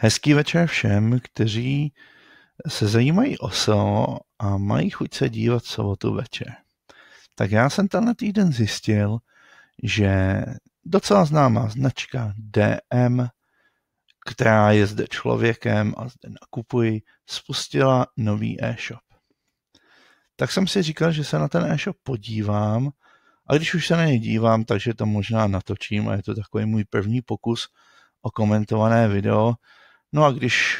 Hezký večer všem, kteří se zajímají o SEO a mají chuť se dívat sobotu večer. Tak já jsem tenhle týden zjistil, že docela známá značka DM, která je zde člověkem a zde nakupuji, spustila nový e-shop. Tak jsem si říkal, že se na ten e-shop podívám a když už se na něj dívám, takže to možná natočím a je to takový můj první pokus o komentované video, No a když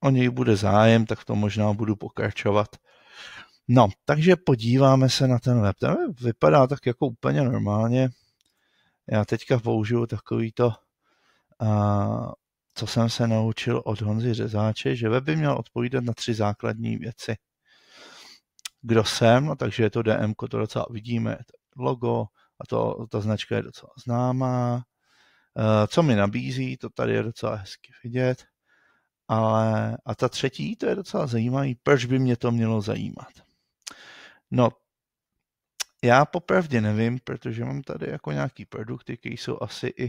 o něj bude zájem, tak to možná budu pokračovat. No, takže podíváme se na ten web. Ten web vypadá tak jako úplně normálně. Já teďka použiju takový to, uh, co jsem se naučil od Honzy Řezáče, že web by měl odpovídat na tři základní věci. Kdo jsem, no takže je to DM, to docela vidíme, to logo a to, ta značka je docela známá. Uh, co mi nabízí, to tady je docela hezky vidět. Ale a ta třetí, to je docela zajímavý, proč by mě to mělo zajímat? No, já popravdě nevím, protože mám tady jako nějaký produkty, které jsou asi i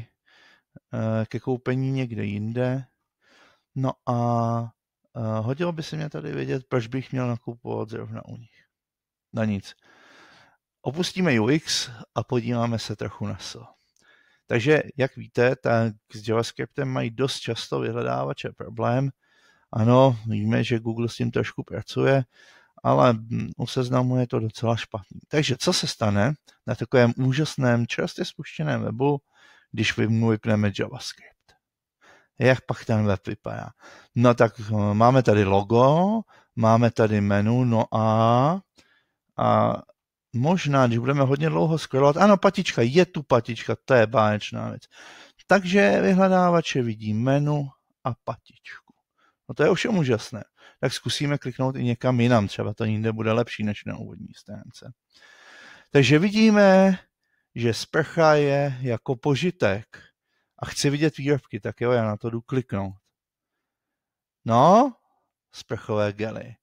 eh, ke koupení někde jinde. No a eh, hodilo by se mě tady vědět, proč bych měl nakupovat zrovna u nich. Na nic. Opustíme UX a podíváme se trochu na SEO. Takže, jak víte, tak s JavaScriptem mají dost často vyhledávače problém. Ano, víme, že Google s tím trošku pracuje, ale hm, u seznamu je to docela špatný. Takže co se stane na takovém úžasném, čerstvě spuštěném webu, když vypneme JavaScript? Jak pak ten web vypadá? No tak eh, máme tady logo, máme tady menu, no a, a možná, když budeme hodně dlouho scrollovat, ano, patička, je tu patička, to je báječná věc. Takže vyhledávače vidí menu a patičku. No to je ovšem úžasné. Tak zkusíme kliknout i někam jinam, třeba to jinde bude lepší než na úvodní stránce. Takže vidíme, že sprcha je jako požitek a chci vidět výrobky, tak jo, já na to jdu kliknout. No, sprchové gely.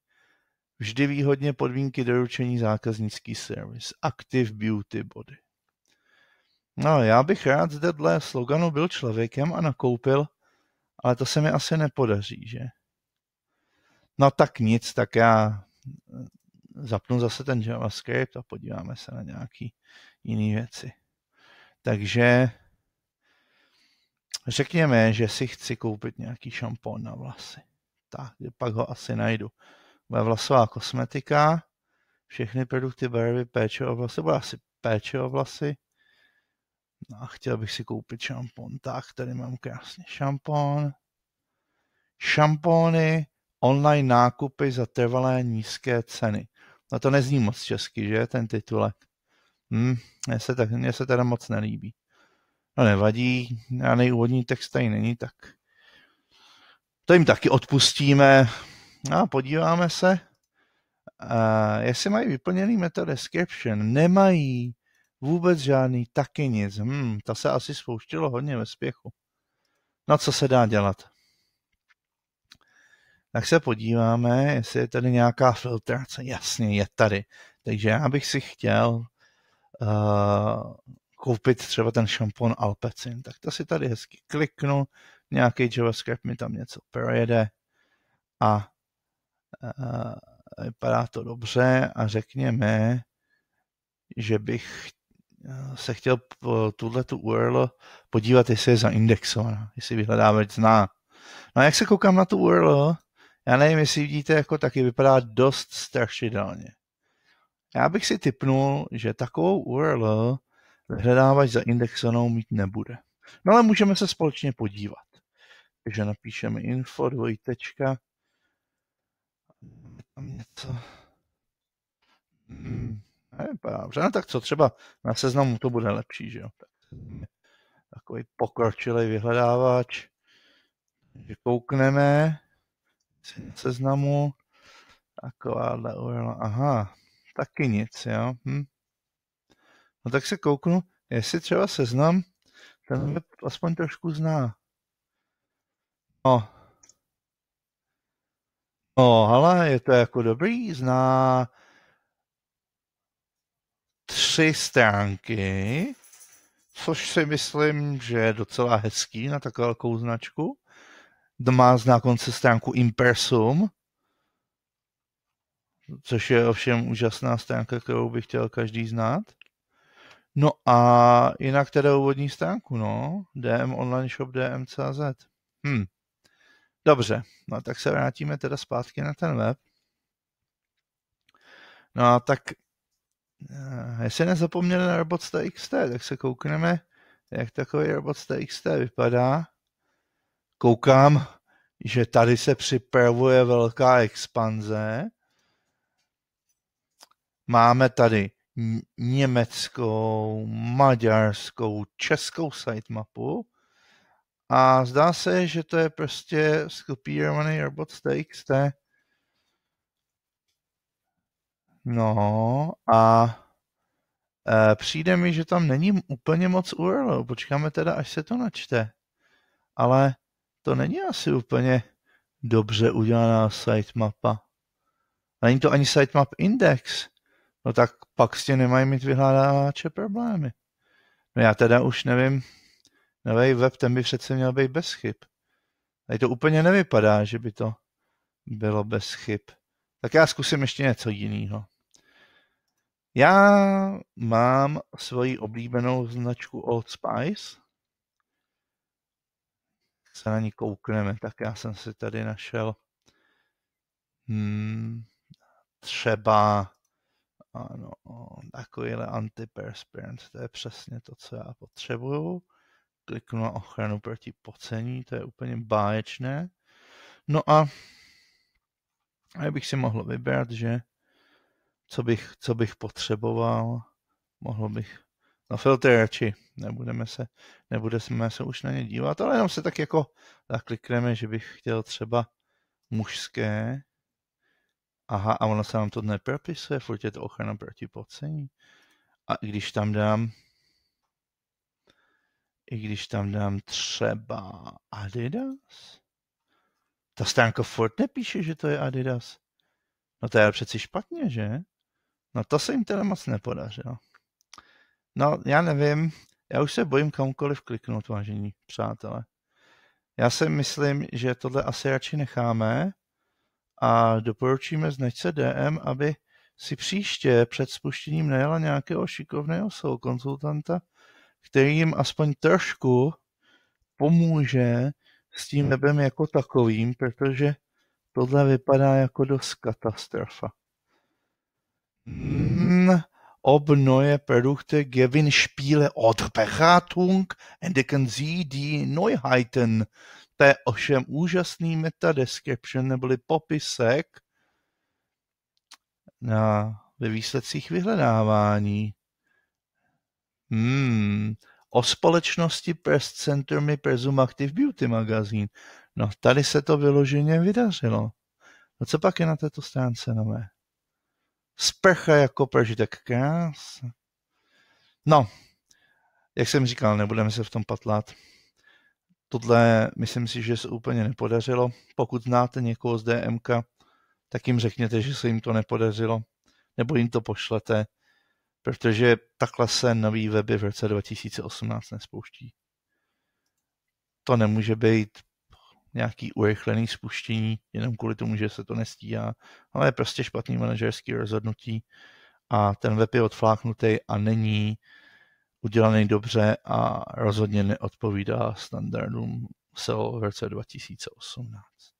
Vždy výhodně podmínky doručení zákaznický servis. Active Beauty Body. No, já bych rád zde dle sloganu byl člověkem a nakoupil, ale to se mi asi nepodaří, že? No tak nic, tak já eh, zapnu zase ten JavaScript a podíváme se na nějaký jiné věci. Takže řekněme, že si chci koupit nějaký šampon na vlasy. Tak, pak ho asi najdu vlasová kosmetika, všechny produkty barvy, péče o vlasy, bude asi péče o vlasy. No a chtěl bych si koupit šampon. Tak, tady mám krásný šampon. Šampony, online nákupy za trvalé nízké ceny. No to nezní moc česky, že, ten titulek. Hm, mně se, tak, mně se teda moc nelíbí. No nevadí, já nejúvodní text tady není, tak to jim taky odpustíme, No a podíváme se, uh, jestli mají vyplněný method description. Nemají vůbec žádný, taky nic. Hmm, to se asi spouštilo hodně ve spěchu. No co se dá dělat? Tak se podíváme, jestli je tady nějaká filtrace. Jasně, je tady. Takže já bych si chtěl uh, koupit třeba ten šampon Alpecin. Tak to si tady hezky kliknu, nějaký JavaScript mi tam něco projede a vypadá to dobře a řekněme, že bych se chtěl po tuhle tu URL podívat, jestli je zaindexovaná, jestli vyhledávač zná. No a jak se koukám na tu URL, já nevím, jestli vidíte, jako taky vypadá dost strašidelně. Já bych si typnul, že takovou URL vyhledávač zaindexovanou mít nebude. No ale můžeme se společně podívat. Takže napíšeme info dvojtečka tam něco... Hmm, nevypadá dobře. No tak co, třeba na seznamu to bude lepší, že jo? Takový pokročilý vyhledávač. Takže koukneme na seznamu. Takováhle URL. Aha, taky nic, jo? Hm. No tak se kouknu, jestli třeba seznam ten web aspoň trošku zná. No, No, ale je to jako dobrý, zná tři stránky, což si myslím, že je docela hezký na takovou velkou značku. Má na konce stránku Impersum, což je ovšem úžasná stránka, kterou bych chtěl každý znát. No a jinak teda úvodní stránku, no. DM Online Shop, DM.cz. Hm. Dobře, no tak se vrátíme teda zpátky na ten web. No a tak, eh, jestli nezapomněli na robots.txt, tak se koukneme, jak takový robots.txt vypadá. Koukám, že tady se připravuje velká expanze. Máme tady německou, maďarskou, českou sitemapu. A zdá se, že to je prostě skopírovaný robot z TXT. No a e, přijde mi, že tam není úplně moc URL. Počkáme teda, až se to načte. Ale to není asi úplně dobře udělaná sitemapa. Není to ani sitemap index. No tak pak s tím nemají mít vyhledávače problémy. No já teda už nevím, nový web, ten by přece měl být bez chyb. Tady to úplně nevypadá, že by to bylo bez chyb. Tak já zkusím ještě něco jiného. Já mám svoji oblíbenou značku Old Spice. Se na ní koukneme, tak já jsem si tady našel hmm, třeba ano, takovýhle antiperspirant, to je přesně to, co já potřebuju kliknu na ochranu proti pocení, to je úplně báječné. No a já bych si mohl vybrat, že co bych, co bych potřeboval, mohl bych No filtry radši, nebudeme se, nebudeme se už na ně dívat, ale jenom se tak jako zaklikneme, že bych chtěl třeba mužské. Aha, a ono se nám to nepropisuje, furt je to ochrana proti pocení. A když tam dám i když tam dám třeba Adidas? Ta stránka Ford nepíše, že to je Adidas. No to je přeci špatně, že? No to se jim teda moc nepodařilo. No já nevím, já už se bojím kamkoliv kliknout, vážení přátelé. Já si myslím, že tohle asi radši necháme a doporučíme značce DM, aby si příště před spuštěním najela nějakého šikovného konzultanta, který jim aspoň trošku pomůže s tím hmm. webem jako takovým, protože tohle vypadá jako dost katastrofa. Mm, ob neue Produkte Gewinnspiele oder Beratung entdecken Sie die Neuheiten. To je ovšem úžasný meta description, neboli popisek na, ve výsledcích vyhledávání. Hmm. O společnosti Press Center mi Prezum Active Beauty magazín. No, tady se to vyloženě vydařilo. No co pak je na této stránce nové? Sprcha jako prožitek krás. No, jak jsem říkal, nebudeme se v tom patlat. Tohle myslím si, že se úplně nepodařilo. Pokud znáte někoho z DMK, tak jim řekněte, že se jim to nepodařilo, nebo jim to pošlete protože takhle se nový weby v roce 2018 nespouští. To nemůže být nějaký urychlený spuštění, jenom kvůli tomu, že se to nestíhá, ale je prostě špatný manažerský rozhodnutí a ten web je odfláknutý a není udělaný dobře a rozhodně neodpovídá standardům SEO v roce 2018.